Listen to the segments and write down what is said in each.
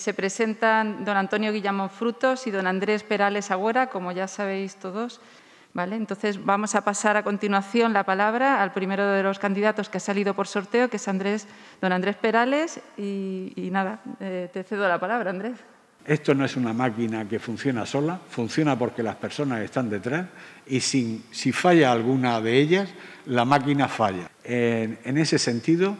Se presentan don Antonio Guillamón Frutos y don Andrés Perales Agüera, como ya sabéis todos. ¿Vale? Entonces vamos a pasar a continuación la palabra al primero de los candidatos que ha salido por sorteo, que es Andrés, don Andrés Perales. Y, nada, eh, te cedo la palabra, Andrés. Esto no es una máquina que funciona sola, funciona porque las personas están detrás y si falla alguna de ellas, la máquina falla. en ese sentido,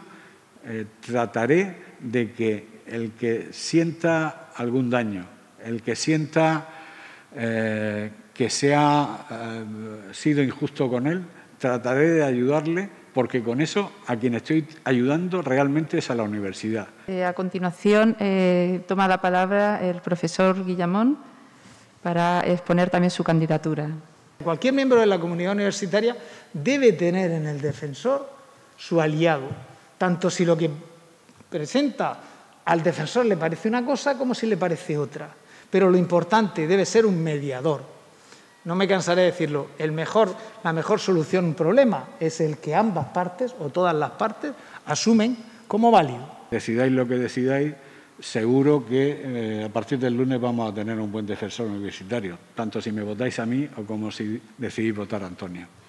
eh, trataré de que el que sienta algún daño, el que sienta eh, que se ha eh, sido injusto con él, trataré de ayudarle porque con eso a quien estoy ayudando realmente es a la universidad. a continuación toma la palabra el profesor Guillamón para exponer también su candidatura. Cualquier miembro de la comunidad universitaria debe tener en el defensor su aliado, tanto si lo que presenta al defensor le parece una cosa como si le parece otra. Pero lo importante debe ser un mediador. No me cansaré de decirlo, la mejor solución a un problema es el que ambas partes o todas las partes asumen como válido. Decidáis lo que decidáis, seguro que eh, a partir del lunes vamos a tener un buen defensor universitario, tanto si me votáis a mí o como si decidís votar a Antonio.